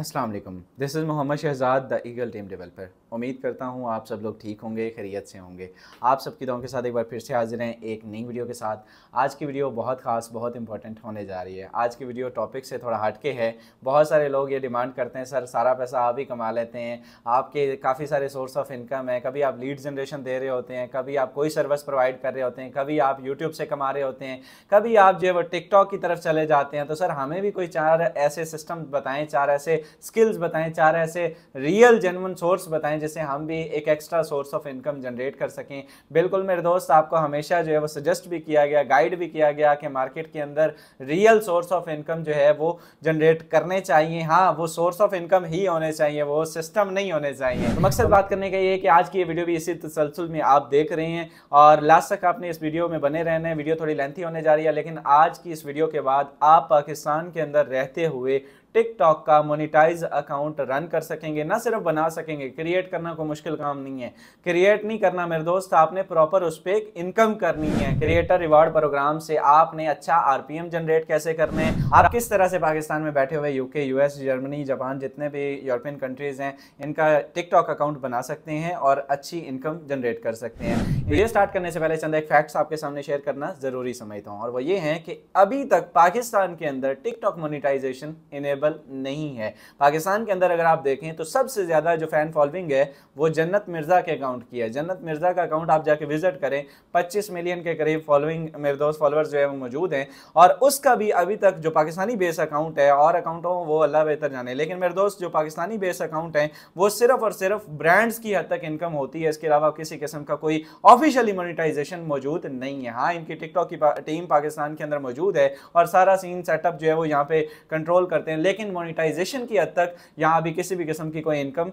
Aslam this is Mohammad Shahzad the eagle team developer उम्मीद करता हूँ आप सब लोग ठीक होंगे खैरियत से होंगे आप सबकी दुआओं के साथ एक बार फिर से हाजिर हैं एक नई वीडियो के साथ आज की वीडियो बहुत खास बहुत इंपॉर्टेंट होने जा रही है आज की वीडियो टॉपिक से थोड़ा हटके है बहुत सारे लोग ये डिमांड करते हैं सर सारा पैसा आप ही कमा लेते हैं आपके काफ़ी सारे सोर्स ऑफ इनकम है कभी आप लीड जनरेशन दे रहे होते हैं कभी आप कोई सर्विस प्रोवाइड कर रहे होते हैं कभी आप यूट्यूब से कमा रहे होते हैं कभी आप जो है वो टिकटॉक की तरफ चले जाते हैं तो सर हमें भी कोई चार ऐसे सिस्टम बताएँ चार ऐसे स्किल्स बताएँ चार ऐसे रियल जेनवन सोर्स बताएँ जिससे हम भी एक extra source of income generate कर सकें बिल्कुल मेरे दोस्त आपको हमेशा जो है वो सजेस्ट भी किया गया गाइड भी किया गया कि मार्केट के अंदर रियल सोर्स ऑफ इनकम जो है वो जनरेट करने चाहिए हाँ वो सोर्स ऑफ इनकम ही होने चाहिए वो सिस्टम नहीं होने चाहिए तो मकसद बात करने का ये कि आज की ये वीडियो भी इसी तसलसल में आप देख रहे हैं और लास्ट तक आपने इस वीडियो में बने रहने वीडियो थोड़ी लेंथी होने जा रही है लेकिन आज की इस वीडियो के बाद आप पाकिस्तान के अंदर रहते हुए टिकटॉक का मोनिटाइज अकाउंट रन कर सकेंगे ना सिर्फ बना सकेंगे क्रिएट करना कोई मुश्किल काम नहीं है क्रिएट नहीं करना मेरे दोस्त आपने प्रॉपर उस पर एक इनकम करनी है क्रिएटर रिवार्ड प्रोग्राम से आपने अच्छा आरपीएम जनरेट कैसे करने आप किस तरह से पाकिस्तान में बैठे हुए यूके यूएस जर्मनी जापान जितने भी यूरोपियन कंट्रीज हैं इनका टिकटॉक अकाउंट बना सकते हैं और अच्छी इनकम जनरेट कर सकते हैं ये स्टार्ट करने से पहले चंद एक फैक्ट्स आपके सामने शेयर करना जरूरी समझता हूँ और वो ये है कि अभी तक पाकिस्तान के अंदर टिकटॉक मोनिटाइजेशन इनेबल अवेलेबल नहीं है पाकिस्तान के अंदर अगर आप देखें तो सबसे ज़्यादा जो फ़ैन फॉलोइंग है वो जन्नत मिर्ज़ा के अकाउंट की है जन्नत मिर्ज़ा का अकाउंट आप जाके विज़िट करें पच्चीस मिलियन के करीब फॉलोइंग मेरे दोस्त फॉलोअर्स जो है वो मौजूद हैं और उसका भी अभी तक जो पाकिस्तानी बेस अकाउंट है और अकाउंट हो वो अल्लाह बेहतर जाने लेकिन मेरे दोस्त जो पाकिस्तानी बेस अकाउंट हैं वो सिर्फ और सिर्फ ब्रांड्स की हद तक इनकम होती है इसके अलावा किसी किस्म का कोई ऑफिशियली मोनिटाइजेशन मौजूद नहीं है हाँ इनकी टिकटॉक की टीम पाकिस्तान के अंदर मौजूद है और सारा सीन सेटअप जो है वो यहाँ पे कंट्रोल करते हैं लेकिन मोनिटाइजेशन की हद तक यहाँ अभी किसी भी किस्म की कोई इनकम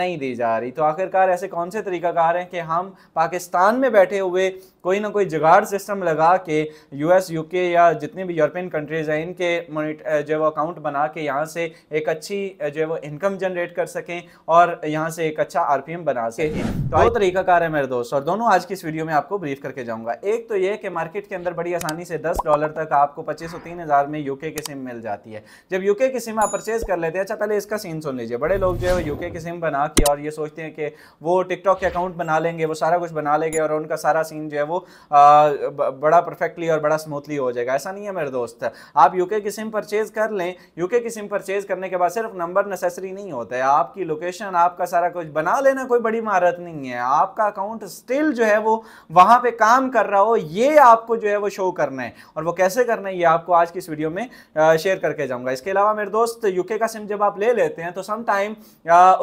नहीं दी जा रही तो आखिरकार ऐसे कौन से तरीकाकार हैं कि हम पाकिस्तान में बैठे हुए कोई ना कोई जुगाड़ सिस्टम लगा के यूएस यूके या जितनी भी यूरोपियन कंट्रीज़ हैं इनके जो वो अकाउंट बना के यहाँ से एक अच्छी जो है वो इनकम जनरेट कर सकें और यहाँ से एक अच्छा आरपीएम बना सकें तो दो तरीकाकार है मेरे दोस्त और दोनों आज की इस वीडियो में आपको ब्रीफ करके जाऊँगा एक तो ये कि मार्केट के अंदर बड़ी आसानी से दस डॉलर तक आपको पच्चीस सौ तीन हज़ार में यूके की सिम मिल जाती है जब यूके की की सिम आप परचेज कर लेते हैं अच्छा पहले इसका सीन सुन लीजिए बड़े लोग जो है वो यूके की सिम बना के और ये सोचते हैं कि वो टिकटॉक के अकाउंट बना लेंगे वो सारा कुछ बना लेंगे और उनका सारा सीन जो है वो बड़ा परफेक्टली और बड़ा स्मूथली हो जाएगा ऐसा नहीं है मेरे दोस्त आप यूके की सिम परचेज कर लें यूके की सिम परचेज करने के बाद सिर्फ नंबर नेसेसरी नहीं होता है आपकी लोकेशन आपका सारा कुछ बना लेना कोई बड़ी महारत नहीं है आपका अकाउंट स्टिल जो है वो वहां पर काम कर रहा हो ये आपको जो है वो शो करना है और वो कैसे करना है ये आपको आज की इस वीडियो में शेयर करके जाऊंगा इसके अलावा मेरे दोस्त यूके का सिम जब आप ले लेते हैं तो सम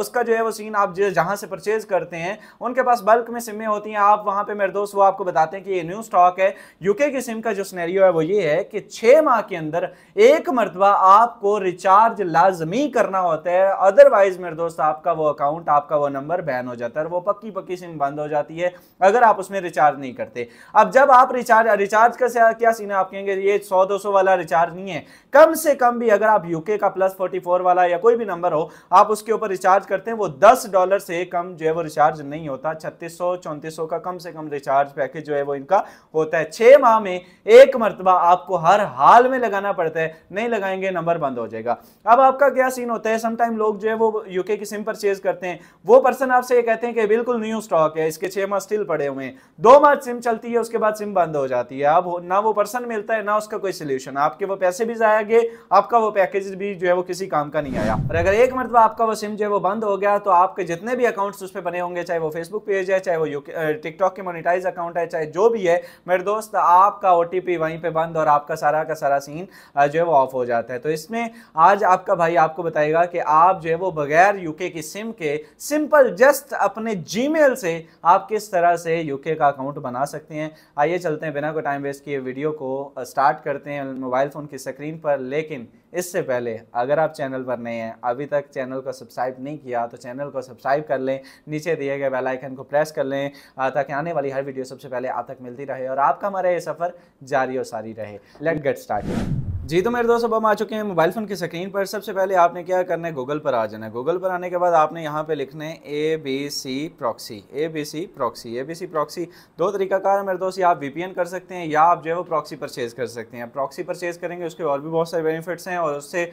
उसका जो है वो सीन आप जहाँ से परचेज करते हैं उनके पास बल्क में सिमें होती हैं आप वहाँ पर मेरे दोस्त वो आपको बताते हैं कि ये न्यू स्टॉक है यूके की सिम का जो स्नैरियो है वो ये है कि छः माह के अंदर एक मरतबा आपको रिचार्ज लाजमी करना होता है अदरवाइज मेरे दोस्त आपका वो अकाउंट आपका वो नंबर बैन हो जाता है वो पक्की पक्की सिम बंद हो जाती है अगर आप उसमें रिचार्ज नहीं करते अब जब आप रिचार्ज रिचार्ज का क्या सीन है आप कहेंगे ये सौ दो सौ वाला रिचार्ज नहीं है कम से कम भी अगर आप यूके का प्लस फोर्टी फोर वाला या कोई भी नंबर हो आप उसके ऊपर रिचार्ज करते हैं वो दस डॉलर से कम जो है वो रिचार्ज नहीं होता छत्तीस सौ चौंतीस सौ का कम से कम रिचार्ज पैकेज जो है वो इनका होता है छह माह में एक मरतबा आपको हर हाल में लगाना पड़ता है नहीं लगाएंगे नंबर बंद हो जाएगा अब आपका क्या सीन होता है समटाइम लोग जो है वो यूके की सिम परचेज करते हैं वो पर्सन आपसे ये कहते हैं कि बिल्कुल न्यू स्टॉक है इसके छह माह स्टिल पड़े हुए हैं दो माह सिम चलती है उसके बाद सिम बंद हो जाती है अब ना वो पर्सन मिलता है ना उसका कोई सोल्यूशन आपके वो पैसे भी जाएंगे आपका वो पैकेज भी जो है वो किसी काम का नहीं आया और अगर एक मरतबा आपका वो सिम जो है वो बंद हो गया तो आपके जितने भी अकाउंट्स उस पर बने होंगे चाहे वो फेसबुक पेज है चाहे वो टिकटॉक के मोनिटाइज अकाउंट है चाहे जो भी है मेरे दोस्त आपका ओ वहीं पर बंद और आपका सारा का सारा सीन जो है वो ऑफ हो जाता है तो इसमें आज आपका भाई आपको बताएगा कि आप जो है वो बगैर यूके की सिम के सिंपल जस्ट अपने जी से आप किस तरह से यूके का अकाउंट बना सकते हैं आइए चलते हैं बिना को टाइम वेस्ट किए वीडियो को स्टार्ट करते हैं मोबाइल फ़ोन की स्क्रीन पर लेकिन इससे पहले अगर आप चैनल पर नए हैं अभी तक चैनल को सब्सक्राइब नहीं किया तो चैनल को सब्सक्राइब कर लें नीचे दिए गए बेल आइकन को प्रेस कर लें ताकि आने वाली हर वीडियो सबसे पहले आप तक मिलती रहे और आपका हमारा ये सफ़र जारी और सारी रहे लेट गेट स्टार्ट जी तो मेरे दोस्त अब हम आ चुके हैं मोबाइल फ़ोन की स्क्रीन पर सबसे पहले आपने क्या करना है गूगल पर आ जाना है गूगल पर आने के बाद आपने यहाँ पे लिखना है A B C proxy A B C proxy A B C proxy दो तरीकाकार है मेरे दोस्त आप वी कर सकते हैं या आप जो है वो प्रॉक्सी परचेज़ कर सकते हैं प्रॉक्सी परचेज़ करेंगे उसके और भी बहुत सारे बेनिफिट्स हैं और उससे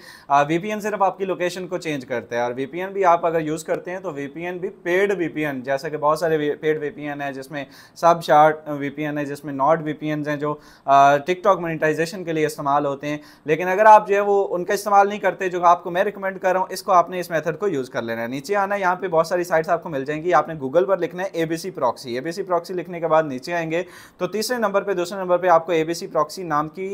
वी सिर्फ आपकी लोकेशन को चेंज करता है और वी भी आप अगर यूज़ करते हैं तो वी भी पेड वी जैसा कि बहुत सारे पेड वी है जिसमें सब शार्ट वी है जिसमें नॉट वी हैं जो टिकटॉक मोनिटाइजेशन के लिए इस्तेमाल होते हैं लेकिन अगर आप जो है वो उनका इस्तेमाल नहीं करते जो आपको मैं रिकमेंड कर रहा हूँ इसको आपने इस मेथड को यूज़ कर लेना है नीचे आना है यहाँ पे बहुत सारी साइट्स आपको मिल जाएंगी आपने गूगल पर लिखना है A B C proxy A B C proxy लिखने के बाद नीचे आएंगे तो तीसरे नंबर पर दूसरे नंबर पर आपको ए बी सी प्रॉक्सी नाम की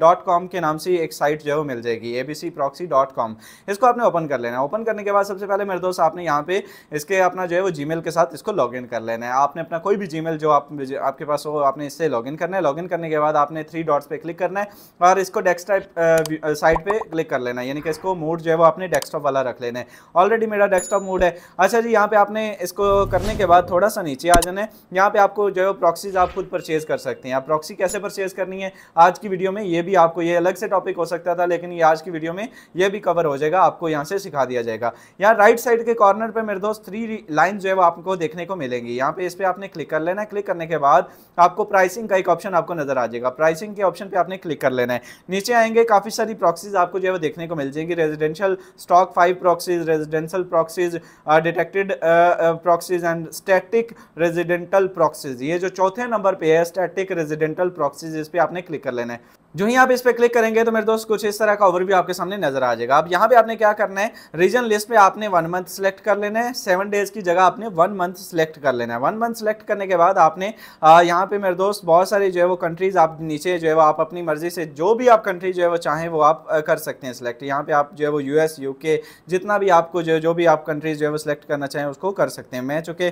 डॉट कॉम के नाम से एक साइट जो है वो मिल जाएगी A B C proxy dot com इसको आपने ओपन कर लेना है ओपन करने के बाद सबसे पहले मेरे दोस्त आपने यहाँ पे इसके अपना जो है वो जी के साथ इसको लॉग कर लेना है आपने अपना कोई भी जी जो आप आपके पास हो आपने इससे लॉग करना है लॉग करने के बाद आपने थ्री डॉट्स पर क्लिक करना है और इसको desktop type side uh, uh, पे क्लिक कर लेना यानी कि इसको मोड जो है वो आपने डेस्कटॉप वाला रख लेना है ऑलरेडी मेरा डेस्कटॉप मोड है अच्छा जी यहाँ पे आपने इसको करने के बाद थोड़ा सा नीचे आ जाना है यहाँ पे आपको जो है प्रॉक्सीज आप खुद परचेज कर सकते हैं आप प्रॉक्सी कैसे परचेज करनी है आज की वीडियो में ये भी आपको ये अलग से टॉपिक हो सकता था लेकिन ये आज की वीडियो में ये भी कवर हो जाएगा आपको यहाँ से सिखा दिया जाएगा यहाँ राइट साइड के कॉर्नर पर मेरे दोस्त थ्री लाइन जो है वो आपको देखने को मिलेंगी यहाँ पे इस पर आपने क्लिक कर लेना है क्लिक करने के बाद आपको प्राइसिंग का एक ऑप्शन आपको नजर आ जाएगा प्राइसिंग के ऑप्शन पर आपने क्लिक कर लेना है नीचे आए जाएंगे काफ़ी सारी प्रॉक्सीज आपको जो है वो देखने को मिल जाएंगी रेजिडेंशियल स्टॉक five proxies residential proxies detected proxies and static residential proxies ये जो चौथे नंबर पे है स्टैटिक रेजिडेंटल प्रॉक्सीज इस पर आपने क्लिक कर लेना है जो ही आप इस पर क्लिक करेंगे तो मेरे दोस्त कुछ इस तरह का ओवरव्यू आपके सामने नजर आ जाएगा अब यहाँ पे आपने क्या करना है रीजन लिस्ट में आपने वन मंथ सेलेक्ट कर लेना है सेवन डेज की जगह आपने वन मंथ सेलेक्ट कर लेना है वन मंथ सेलेक्ट करने के बाद आपने यहाँ पे मेरे दोस्त बहुत सारी जो है वो कंट्रीज आप नीचे जो है वो आप अपनी मर्जी से जो भी आप कंट्री जो है वो चाहें वो आप कर सकते हैं सिलेक्ट यहाँ पे आप जो है वो यूएस यूके जितना भी आपको जो जो भी आप कंट्रीज जो है वो सिलेक्ट करना चाहें उसको कर सकते हैं मैं चूंकि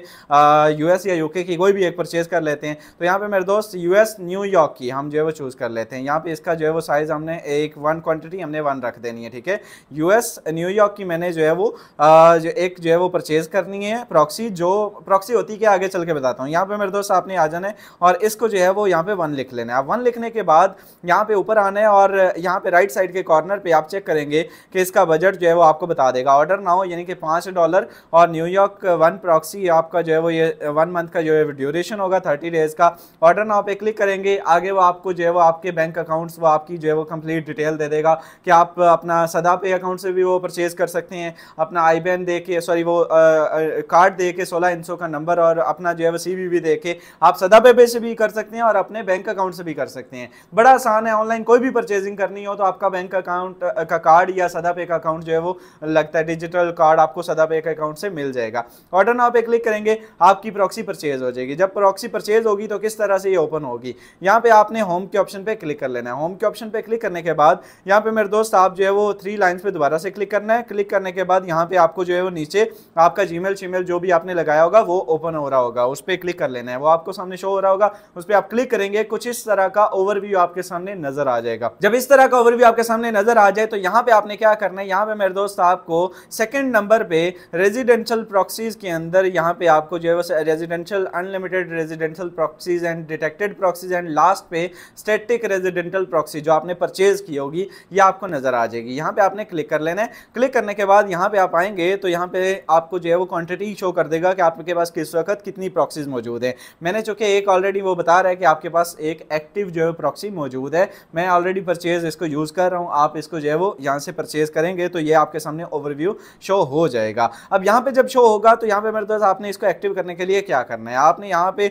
यूएस या यूके की कोई भी एक परचेज कर लेते हैं तो यहाँ पे मेरे दोस्त यूएस न्यूयॉर्क की हम जो है वो चूज़ कर लेते हैं यहाँ पे इसका जो है वो साइज़ हमने एक वन क्वांटिटी हमने वन रख देनी है ठीक है यूएस न्यूयॉर्क की मैंने जो है वो आ, जो एक जो है वो परचेज़ करनी है प्रॉक्सी जो प्रॉक्सी होती है आगे चल के बताता हूँ यहाँ पे मेरे दोस्त आपने आ जाना है और इसको जो है वो यहाँ पे वन लिख लेना है आप वन लिखने के बाद यहाँ पे ऊपर आना है और यहाँ पे राइट साइड के कॉर्नर पर आप चेक करेंगे कि इसका बजट जो है वो आपको बता देगा ऑर्डर ना हो यानी कि पाँच डॉलर और न्यूयॉर्क वन प्रॉक्सी आपका जो है वो ये वन मंथ का जो है ड्यूरेशन होगा थर्टी डेज़ का ऑर्डर ना पे क्लिक करेंगे आगे वो आपको जो है वो आपके बैंक अकाउंट अकाउंट्स वो आपकी जो है वो कंप्लीट डिटेल दे देगा कि आप अपना सदा पे अकाउंट से भी वो परचेज़ कर सकते हैं अपना आई बैन दे के सॉरी वो कार्ड दे के सोलह इन का नंबर और अपना जो है वो सी भी दे के आप सदा पे, पे से भी कर सकते हैं और अपने बैंक अकाउंट से भी कर सकते हैं बड़ा आसान है ऑनलाइन कोई भी परचेजिंग करनी हो तो आपका बैंक अकाउंट का कार्ड या सदा पे का अकाउंट जो है वो लगता है डिजिटल कार्ड आपको सदा पे का अकाउंट से मिल जाएगा ऑर्डर नाव पे क्लिक करेंगे आपकी प्रॉक्सी परचेज हो जाएगी जब प्रॉक्सी परचेज होगी तो किस तरह से ये ओपन होगी यहाँ पे आपने होम के ऑप्शन पे क्लिक कर लेना देना है होम के ऑप्शन पे क्लिक करने के बाद यहाँ पे मेरे दोस्त आप जो है वो थ्री लाइन्स पे दोबारा से क्लिक करना है क्लिक करने के बाद यहाँ पे आपको जो है वो नीचे आपका जी मेल जो भी आपने लगाया होगा वो ओपन हो रहा होगा उस पर क्लिक कर लेना है वो आपको सामने शो हो रहा होगा उस पर आप क्लिक करेंगे कुछ इस तरह का ओवरव्यू आपके सामने नजर आ जाएगा जब इस तरह का ओवरव्यू आपके सामने नजर आ जाए तो यहाँ पे आपने क्या करना है यहाँ पे मेरे दोस्त आपको सेकेंड नंबर पे रेजिडेंशियल प्रॉक्सीज के अंदर यहाँ पे आपको जो है वो residential unlimited residential proxies and detected proxies and last पे स्टेटिक रेजिडेंट डिजिटल प्रॉक्सी जो आपने परचेज की होगी ये आपको नज़र आ जाएगी यहाँ पे आपने क्लिक कर लेना है क्लिक करने के बाद यहाँ पे आप आएंगे तो यहाँ पे आपको जो है वो क्वांटिटी शो कर देगा कि आपके पास किस वक्त कितनी प्रॉक्सीज मौजूद है मैंने चूंकि एक ऑलरेडी वो बता रहा है कि आपके पास एक एक्टिव जो है प्रॉक्सी मौजूद है मैं ऑलरेडी परचेज़ इसको यूज़ कर रहा हूँ आप इसको जो है वो यहाँ से परचेज़ करेंगे तो ये आपके सामने ओवरव्यू शो हो जाएगा अब यहाँ पे जब शो होगा तो यहाँ पे मेरे दोस्त आपने इसको एक्टिव करने के लिए क्या करना है आपने यहाँ पे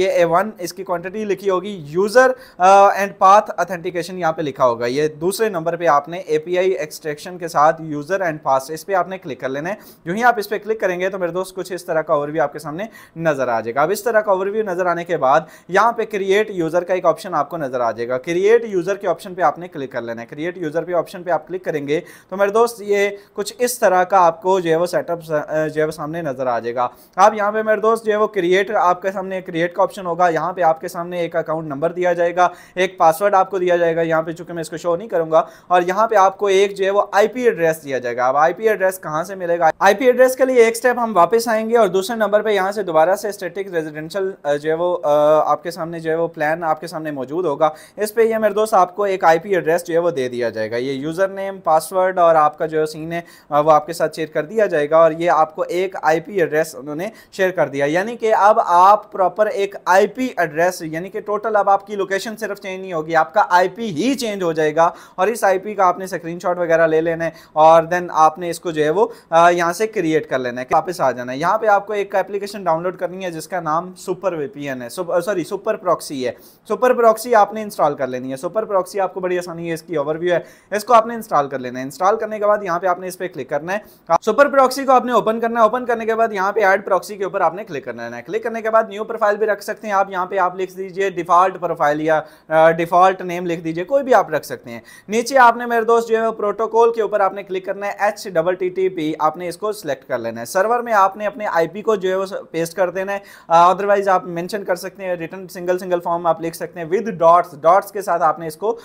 ये ए वन इसकी क्वांटिटी लिखी होगी यूज़र एंड पाथ अथेंटिकेशन यहाँ पे लिखा होगा ये दूसरे नंबर पे आपने एपीआई एक्सट्रैक्शन के साथ यूजर एंड पास इस पर आपने क्लिक कर लेना है जो ही आप इस पर क्लिक करेंगे तो मेरे दोस्त कुछ इस तरह का ओवरव्यू आपके सामने नजर आ जाएगा अब इस तरह का ओवरव्यू नजर आने के बाद यहाँ पे क्रिएट यूजर का एक ऑप्शन आपको नजर आ जाएगा क्रिएट यूजर के ऑप्शन पर आपने क्लिक कर लेना है क्रिएट यूजर पे ऑप्शन पर आप क्लिक करेंगे तो मेरे दोस्त ये कुछ इस तरह का आपको जो है वो सेटअप जो है वो सामने नजर आ जाएगा आप यहाँ पे मेरे दोस्त जो है वो क्रिएट आपके सामने क्रिएट का ऑप्शन होगा यहाँ पे आपके सामने एक अकाउंट नंबर दिया जाएगा एक पासवर्ड आपको दिया जाएगा यहाँ पे चूंकि मैं इसको शो नहीं करूंगा और यहाँ पे आपको एक जो है वो आईपी एड्रेस दिया जाएगा अब आईपी एड्रेस कहाँ से मिलेगा आईपी एड्रेस के लिए एक स्टेप हम वापस आएंगे और दूसरे नंबर पर यहाँ से दोबारा से स्टेटिक रेजिडेंशियल जो है वो आपके सामने जो है वो प्लान आपके सामने मौजूद होगा इस पर यह मेरे दोस्त आपको एक आई एड्रेस जो है वो दे दिया जाएगा ये यूज़र नेम पासवर्ड और आपका जो सीन है वो आपके साथ शेयर कर दिया जाएगा और ये आपको एक आई एड्रेस उन्होंने शेयर कर दिया यानी कि अब आप प्रॉपर एक आईपी एड्रेस यानी कि टोटल अब आपकी लोकेशन सिर्फ चेंज नहीं होगी आपका आईपी ही चेंज हो जाएगा और इस आईपी का आपने स्क्रीनशॉट वगैरह ले लेना है और देन आपने इसको जो है वो यहाँ से क्रिएट कर लेना है वापस आ जाना है यहाँ पे आपको एक एप्लीकेशन डाउनलोड करनी है जिसका नाम सुपर वीपीएन है सॉरी सुपर प्रॉक्सी है सुपर प्रॉक्सी आपने इंस्टॉल कर लेनी है सुपर प्रॉक्सी आपको बड़ी आसानी है इसकी ओवरव्यू है इसको आपने इंस्टॉल कर लेना है इंस्टॉल करने के बाद यहाँ पे आपने इस पर क्लिक करना है सुपर प्रॉक्सी को आपने ओपन करना है ओपन करने के बाद यहाँ पे एड प्रॉक्सी के ऊपर आपने क्लिक करना है क्लिक करने के बाद न्यू प्रोफाइल भी रख सकते हैं आप यहाँ पे आप लिख दीजिए डिफॉल्ट प्रोफाइल या डिफ़ॉल्ट नेम लिख दीजिए कोई भी आप रख सकते हैं नीचे आपने मेरे दोस्त जो है प्रोटोकॉल के ऊपर आपने क्लिक करना है H double T T P आपने इसको सिलेक्ट कर लेना है सर्वर में आपने अपने आईपी को जो है वो पेस्ट कर देना है अदरवाइज आप मेंशन कर सकते हैं रिटर्न सिंगल सिंगल फॉर्म आप लिख सकते हैं विद डॉट्स डॉट्स के साथ आपने इसको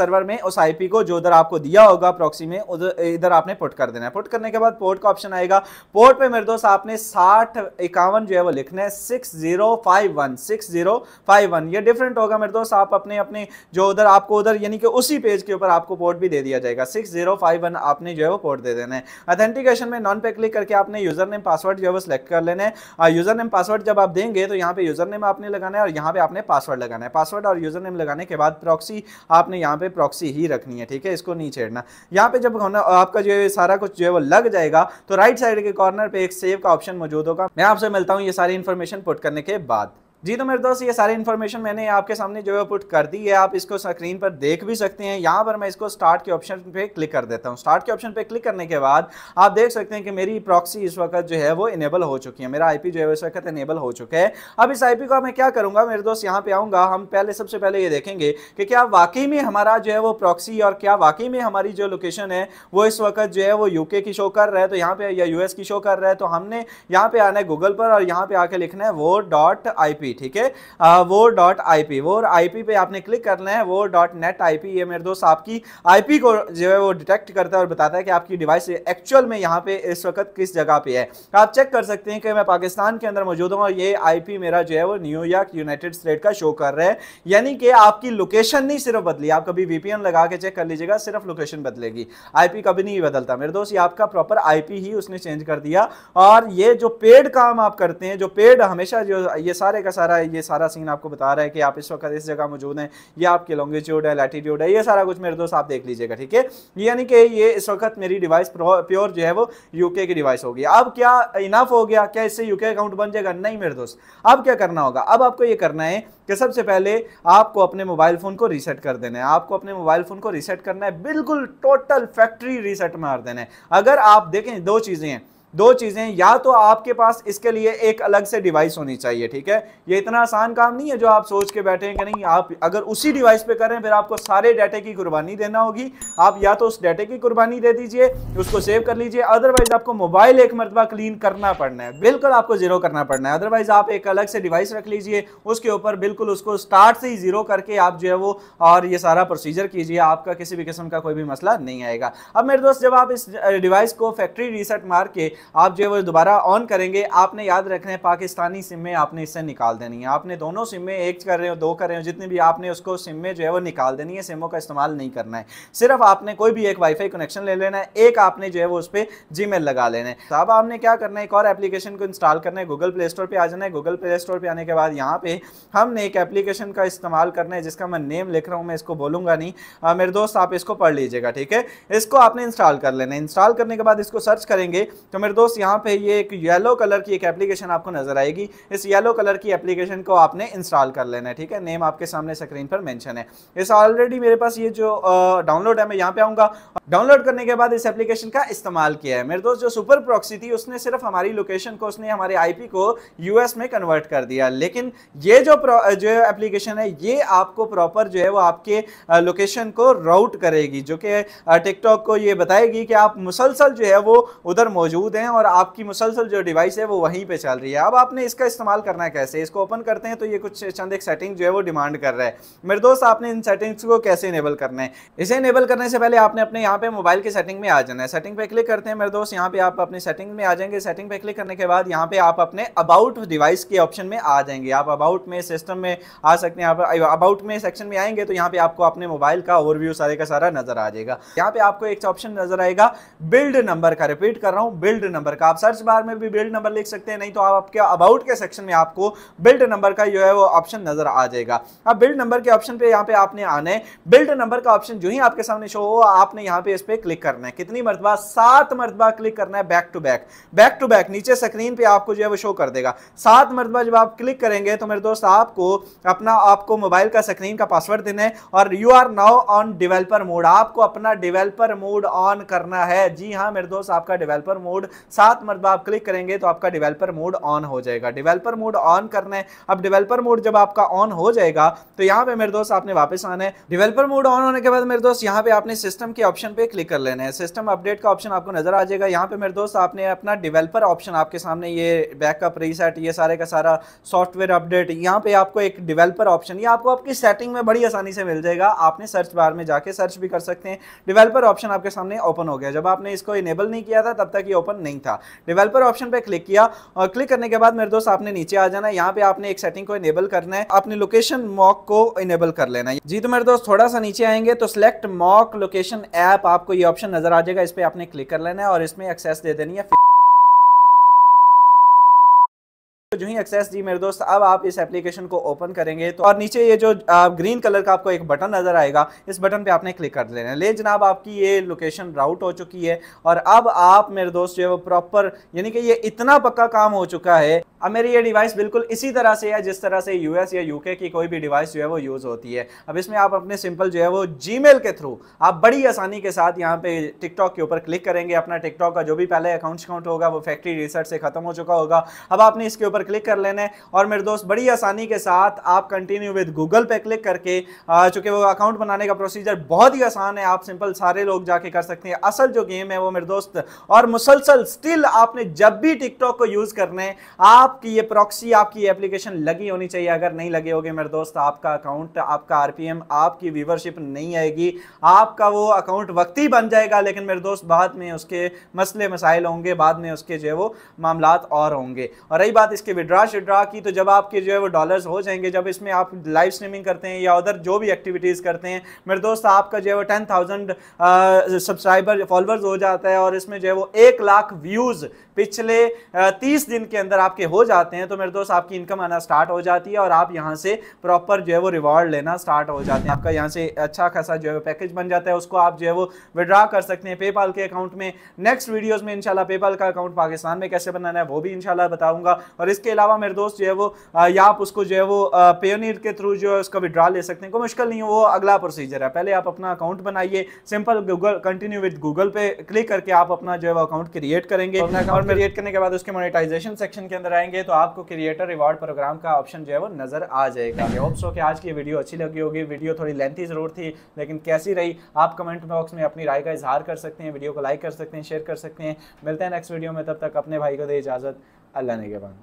सर्वर में उस आईपी को जो उधर आपको दिया होगा प्रॉक्सी में इधर आपने पुट कर देना है पुट करने के बाद पोर्ट का ऑप्शन आएगा पोर्ट पर मेरे दोस्त आपने साठ इक्यावन जो है वो लिखना है six zero five one six zero five one ये डिफरेंट होगा मेरे दोस्त आप अपने अपने जो उधर आपको उधर यानी कि उसी पेज के ऊपर आपको पोर्ट भी दे दिया जाएगा सिक्स जीरो फाइव वन आपने जो है वो पोर्ट दे देना है अथेंटिकेशन में नॉन पे क्लिक करके आपने यूजर नेम पासवर्ड जो है वो सिलेक्ट कर लेने और यूजर नेम पासवर्ड जब आप देंगे तो यहाँ पे यूजर नेम आपने लगाना है और यहाँ पे आपने पासवर्ड लगाना है पासवर्ड और यूजर नेम लगाने के बाद प्रॉक्सी आपने यहाँ पे प्रॉक्सी ही रखनी है ठीक है इसको नहीं छेड़ना यहाँ पे जब आपका जो है सारा कुछ जो है वो लग जाएगा तो राइट साइड के कॉर्नर पे एक सेव का ऑप्शन मौजूद होगा मैं आपसे मिलता हूँ ये सारी इन्फॉर्मेशन पुट करने के बाद जी तो मेरे दोस्त ये सारी इन्फॉर्मेशन मैंने आपके सामने जो है पुट कर दी है आप इसको स्क्रीन पर देख भी सकते हैं यहाँ पर मैं इसको स्टार्ट के ऑप्शन पे क्लिक कर देता हूँ स्टार्ट के ऑप्शन पे क्लिक करने के बाद आप देख सकते हैं कि मेरी प्रॉक्सी इस वक्त जो है वो इनेबल हो चुकी है मेरा आईपी जो है इस वक्त इनेबल हो चुका है अब इस आई को मैं क्या करूँगा मेरे दोस्त यहाँ पर आऊँगा हम पहले सबसे पहले ये देखेंगे कि क्या वाकई में हमारा जो है वो प्रॉक्सी और क्या वाकई में हमारी जो लोकेशन है वो इस वक्त जो है वो यू की शो कर रहा है तो यहाँ पर या यू की शो कर रहा है तो हमने यहाँ पर आना है गूगल पर और यहाँ पर आके लिखना है वो डॉट आई आईपी ठीक है वो डॉट आईपी वो आईपी पे आपने क्लिक करना है वो डॉट नेट आईपी ये मेरे दोस्त आपकी आईपी को जो है वो डिटेक्ट करता है और बताता है कि आपकी डिवाइस एक्चुअल में यहाँ पे इस वक्त किस जगह पे है आप चेक कर सकते हैं कि मैं पाकिस्तान के अंदर मौजूद हूँ और ये आईपी मेरा जो है वो न्यूयॉर्क यूनाइटेड स्टेट का शो कर रहे हैं यानी कि आपकी लोकेशन नहीं सिर्फ बदली आप कभी वीपीएन लगा के चेक कर लीजिएगा सिर्फ लोकेशन बदलेगी आईपी कभी नहीं बदलता मेरे दोस्त ये आपका प्रॉपर आईपी ही उसने चेंज कर दिया और ये जो पेड काम आप करते हैं जो पेड हमेशा जो ये सारे का सारा ये सारा सीन आपको बता रहा है कि आप इस वक्त इस जगह मौजूद हैं ये आपके लॉन्गिट्यूड है लैटीट्यूड है ये सारा कुछ मेरे दोस्त आप देख लीजिएगा ठीक है यानी कि ये इस वक्त मेरी डिवाइस प्योर जो है वो यूके की डिवाइस होगी अब क्या इनाफ हो गया क्या इससे यूके अकाउंट बन जाएगा नहीं मेरे दोस्त अब क्या करना होगा अब आपको ये करना है कि सबसे पहले आपको अपने मोबाइल फ़ोन को रीसेट कर देना है आपको अपने मोबाइल फ़ोन को रीसेट करना है बिल्कुल टोटल फैक्ट्री रीसेट मार देना है अगर आप देखें दो चीज़ें हैं दो चीज़ें या तो आपके पास इसके लिए एक अलग से डिवाइस होनी चाहिए ठीक है ये इतना आसान काम नहीं है जो आप सोच के बैठे हैं कि नहीं आप अगर उसी डिवाइस पे करें फिर आपको सारे डाटे की कुर्बानी देना होगी आप या तो उस डाटे की कुर्बानी दे दीजिए उसको सेव कर लीजिए अदरवाइज आपको मोबाइल एक मरतबा क्लीन करना पड़ना है बिल्कुल आपको जीरो करना पड़ना है अदरवाइज आप एक अलग से डिवाइस रख लीजिए उसके ऊपर बिल्कुल उसको स्टार्ट से ही जीरो करके आप जो है वो और ये सारा प्रोसीजर कीजिए आपका किसी भी किस्म का कोई भी मसला नहीं आएगा अब मेरे दोस्त जब आप इस डिवाइस को फैक्ट्री रीसेट मार के आप जो है वो दोबारा ऑन करेंगे आपने याद रखना है पाकिस्तानी सिम में आपने इससे निकाल देनी है आपने दोनों सिम में एक कर रहे हो दो कर रहे हो जितनी भी आपने उसको सिम में जो है वो निकाल देनी है सिमों का इस्तेमाल नहीं करना है सिर्फ आपने कोई भी एक वाईफाई कनेक्शन ले लेना है एक आपने जो है वो उस पर जी लगा लेना है तो अब आपने क्या करना है एक और एप्लीकेशन को इंस्टॉल करना है गूगल प्ले स्टोर पर आ जाना है गूगल प्ले स्टोर पर आने के बाद यहाँ पे हमने एक एप्लीकेशन का इस्तेमाल करना है जिसका मैं नेम लिख रहा हूँ मैं इसको बोलूँगा नहीं मेरे दोस्त आप इसको पढ़ लीजिएगा ठीक है इसको आपने इंस्टॉल कर लेना है इंस्टॉल करने के बाद इसको सर्च करेंगे तो मेरे दोस्त यहाँ पे ये एक येलो कलर की एक एप्लीकेशन आपको नजर आएगी इस येलो कलर की एप्लीकेशन को आपने इंस्टॉल कर लेना है ठीक है नेम आपके सामने स्क्रीन पर मैंशन है इस ऑलरेडी मेरे पास ये जो डाउनलोड है मैं यहाँ पे आऊँगा डाउनलोड करने के बाद इस एप्लीकेशन का इस्तेमाल किया है मेरे दोस्त जो सुपर प्रॉक्सी थी उसने सिर्फ हमारी लोकेशन को उसने हमारे आई को यूएस में कन्वर्ट कर दिया लेकिन ये जो जो एप्लीकेशन है ये आपको प्रॉपर जो है वो आपके लोकेशन को राउट करेगी जो कि टिकटॉक को ये बताएगी कि आप मुसलसल जो है वो उधर मौजूद होते हैं और आपकी मुसलसल जो डिवाइस है वो वहीं पे चल रही है अब आपने इसका इस्तेमाल करना है कैसे इसको ओपन करते हैं तो ये कुछ चंद एक सेटिंग जो है वो डिमांड कर रहा है मेरे दोस्त आपने इन सेटिंग्स को कैसे इनेबल करना है इसे इनेबल करने से पहले आपने अपने यहाँ पे मोबाइल की सेटिंग में आ जाना है सेटिंग पे क्लिक करते हैं मेरे दोस्त यहाँ पे आप अपनी सेटिंग में आ जाएंगे सेटिंग पे क्लिक करने के बाद यहाँ पे आप अपने अबाउट डिवाइस के ऑप्शन में आ जाएंगे आप अबाउट में सिस्टम में आ सकते हैं अबाउट में सेक्शन में आएंगे तो यहाँ पे आपको अपने मोबाइल का ओवरव्यू सारे का सारा नजर आ जाएगा यहाँ पे आपको एक ऑप्शन नजर आएगा बिल्ड नंबर का रिपीट कर रहा हूँ बिल्ड नंबर का आप सर्च बार में भी बिल्ड नंबर लिख सकते हैं नहीं तो आप आपके अबाउट के सेक्शन में आपको बिल्ड नंबर का जो है वो ऑप्शन नजर आ जाएगा अब बिल्ड नंबर के ऑप्शन पे यहाँ पे आपने आने बिल्ड नंबर का ऑप्शन जो ही आपके सामने शो हो आपने यहाँ पे इस पर क्लिक करना है कितनी मरतबा सात मरतबा क्लिक करना है back to back back to back नीचे स्क्रीन पर आपको जो है वो शो कर देगा सात मरतबा जब आप क्लिक करेंगे तो मेरे दोस्त आपको अपना आपको मोबाइल का स्क्रीन का पासवर्ड देना है और you are now on developer mode आपको अपना डिवेल्पर मोड ऑन करना है जी हाँ मेरे दोस्त आपका डिवेल्पर मोड सात मरतबा आप क्लिक करेंगे तो आपका डिवेल्पर मोड ऑन हो जाएगा डिवेल्पर मोड ऑन करना है अब डिवेल्पर मोड जब आपका ऑन हो जाएगा तो यहाँ पे मेरे दोस्त आपने वापस आना है डिवेल्पर मोड ऑन होने के बाद मेरे दोस्त यहाँ पे आपने सिस्टम के ऑप्शन पे क्लिक कर लेना है सिस्टम अपडेट का ऑप्शन आपको नजर आ जाएगा यहाँ पे मेरे दोस्त आपने अपना डिवेल्पर ऑप्शन आपके सामने ये बैकअप रीसेट ये सारे का सारा सॉफ्टवेयर अपडेट यहाँ पे आपको एक डिवेल्पर ऑप्शन ये आपको आपकी सेटिंग में बड़ी आसानी से मिल जाएगा आपने सर्च बार में जाके सर्च भी कर सकते हैं डिवेल्पर ऑप्शन आपके सामने ओपन हो गया जब आपने इसको इनेबल नहीं किया था तब तक ये ओपन नहीं था डेवलपर ऑप्शन पे क्लिक किया और क्लिक करने के बाद मेरे दोस्त आपने नीचे आ जाना है यहाँ पे आपने एक सेटिंग को इनेबल करना है अपने लोकेशन मॉक को इनेबल कर लेना है जी तो मेरे दोस्त थोड़ा सा नीचे आएंगे तो सिलेक्ट मॉक लोकेशन ऐप आपको ये ऑप्शन नजर आ जाएगा इस पर आपने क्लिक कर लेना है और इसमें एक्सेस दे देनी है जो ही एक्सेस दी मेरे दोस्त अब आप इस एप्लीकेशन को ओपन करेंगे तो और नीचे ये जो ग्रीन कलर का आपको एक बटन नजर आएगा इस बटन पे आपने क्लिक कर लेना है ले जनाब आपकी ये लोकेशन राउट हो चुकी है और अब आप मेरे दोस्त जो है वो प्रॉपर यानी कि ये इतना पक्का काम हो चुका है अब मेरी ये डिवाइस बिल्कुल इसी तरह से है जिस तरह से यूएस या यूके की कोई भी डिवाइस जो है वो यूज़ होती है अब इसमें आप अपने सिंपल जो है वो जीमेल के थ्रू आप बड़ी आसानी के साथ यहाँ पे टिकटॉक के ऊपर क्लिक करेंगे अपना टिकटॉक का जो भी पहले अकाउंट अकाउंट होगा वो फैक्ट्री रिसर्च से खत्म हो चुका होगा अब आपने इसके ऊपर क्लिक कर लेना है और मेरे दोस्त बड़ी आसानी के साथ आप कंटिन्यू विद गूगल पे क्लिक करके चूँकि वो अकाउंट बनाने का प्रोसीजर बहुत ही आसान है आप सिंपल सारे लोग जाके कर सकते हैं असल जो गेम है वो मेरे दोस्त और मुसलसल स्टिल आपने जब भी टिकटॉक को यूज़ करना है आप आपकी ये प्रॉक्सी आपकी एप्लीकेशन लगी होनी चाहिए अगर नहीं लगे होगे मेरे दोस्त आपका अकाउंट आपका आरपीएम आपकी व्यूवरशिप नहीं आएगी आपका वो अकाउंट वक्त ही बन जाएगा लेकिन मेरे दोस्त बाद में उसके मसले मसाइल होंगे बाद में उसके जो है वो मामला और होंगे और रही बात इसके विड्रा शिड्रा की तो जब आपके जो है वो डॉलर्स हो जाएंगे जब इसमें आप लाइव स्ट्रीमिंग करते हैं या उधर जो भी एक्टिविटीज़ करते हैं मेरे दोस्त आपका जो है वो टेन थाउजेंड सब्सक्राइबर फॉलोअर्स हो जाता है और इसमें जो है वो एक लाख व्यूज़ पिछले तीस दिन के अंदर आपके हो जाते हैं तो मेरे दोस्त आपकी इनकम आना स्टार्ट हो जाती है और आप यहाँ से प्रॉपर जो है वो रिवॉर्ड लेना स्टार्ट हो जाते हैं आपका यहाँ से अच्छा खासा जो है पैकेज बन जाता है उसको आप जो है वो विड्रा कर सकते हैं पेपाल के अकाउंट में नेक्स्ट वीडियोज़ में इनशाला पेपाल का अकाउंट पाकिस्तान में कैसे बनाना है वो भी इनशाला बताऊंगा और इसके अलावा मेरे दोस्त जो है वो या आप उसको जो है वो पेयोनियर के थ्रू जो है उसका विड्रा ले सकते हैं कोई मुश्किल नहीं है वो अगला प्रोसीजर है पहले आप अपना अकाउंट बनाइए simple Google continue with Google पे क्लिक करके आप अपना जो है वो अकाउंट क्रिएट करेंगे और क्रिएट करने के बाद उसके मोनेटाइजेशन सेक्शन के अंदर आएंगे तो आपको क्रिएटर रिवार्ड प्रोग्राम का ऑप्शन जो है वो नजर आ जाएगा आई होप सो कि आज की वीडियो अच्छी लगी होगी वीडियो थोड़ी लेंथी जरूर थी लेकिन कैसी रही आप कमेंट बॉक्स में अपनी राय का इजहार कर सकते हैं वीडियो को लाइक कर सकते हैं शेयर कर सकते हैं मिलते हैं नेक्स्ट वीडियो में तब तक अपने भाई को दे इजाज़त अल्लाह ने के बाद